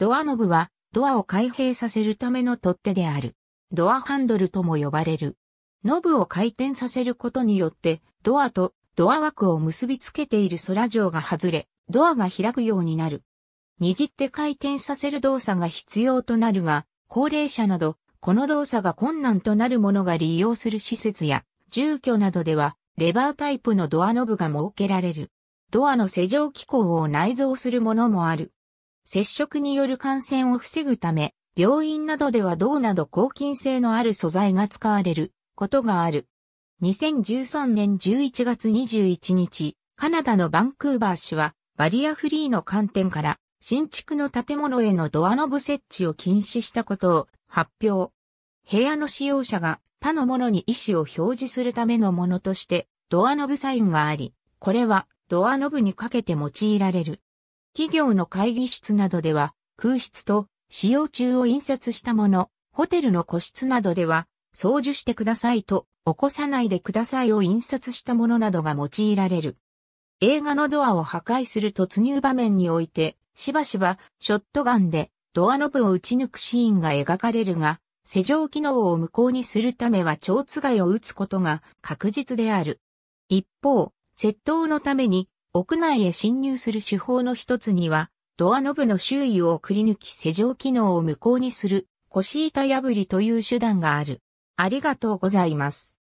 ドアノブは、ドアを開閉させるための取っ手である。ドアハンドルとも呼ばれる。ノブを回転させることによって、ドアとドア枠を結びつけている空状が外れ、ドアが開くようになる。握って回転させる動作が必要となるが、高齢者など、この動作が困難となるものが利用する施設や、住居などでは、レバータイプのドアノブが設けられる。ドアの施錠機構を内蔵するものもある。接触による感染を防ぐため、病院などでは銅など抗菌性のある素材が使われることがある。2013年11月21日、カナダのバンクーバー市はバリアフリーの観点から新築の建物へのドアノブ設置を禁止したことを発表。部屋の使用者が他のものに意思を表示するためのものとしてドアノブサインがあり、これはドアノブにかけて用いられる。企業の会議室などでは、空室と使用中を印刷したもの、ホテルの個室などでは、掃除してくださいと、起こさないでくださいを印刷したものなどが用いられる。映画のドアを破壊する突入場面において、しばしばショットガンでドアノブを打ち抜くシーンが描かれるが、施錠機能を無効にするためは蝶つを打つことが確実である。一方、窃盗のために屋内へ侵入する手法の一つには、ドアノブの周囲をくり抜き施錠機能を無効にする、腰板破りという手段がある。ありがとうございます。